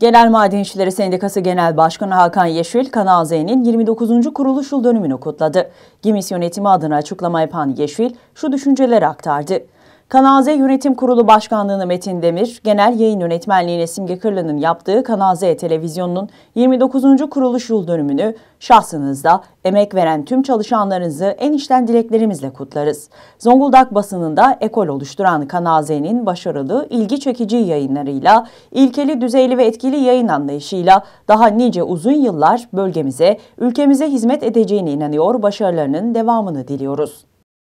Genel Maden Madencileri Sendikası Genel Başkanı Hakan Yeşil, Kanal 29. kuruluş yıl dönümünü kutladı. GİMİS yönetimi adına açıklama yapan Yeşil, şu düşünceleri aktardı. Kanaze Yönetim Kurulu Başkanlığı'nı Metin Demir, Genel Yayın Yönetmenliği'ne Simge Kırlı'nın yaptığı Kanaze Televizyonu'nun 29. kuruluş yıl dönümünü şahsınızda emek veren tüm çalışanlarınızı en içten dileklerimizle kutlarız. Zonguldak basınında ekol oluşturan Kanaze'nin başarılı, ilgi çekici yayınlarıyla, ilkeli, düzeyli ve etkili yayın anlayışıyla daha nice uzun yıllar bölgemize, ülkemize hizmet edeceğine inanıyor, başarılarının devamını diliyoruz.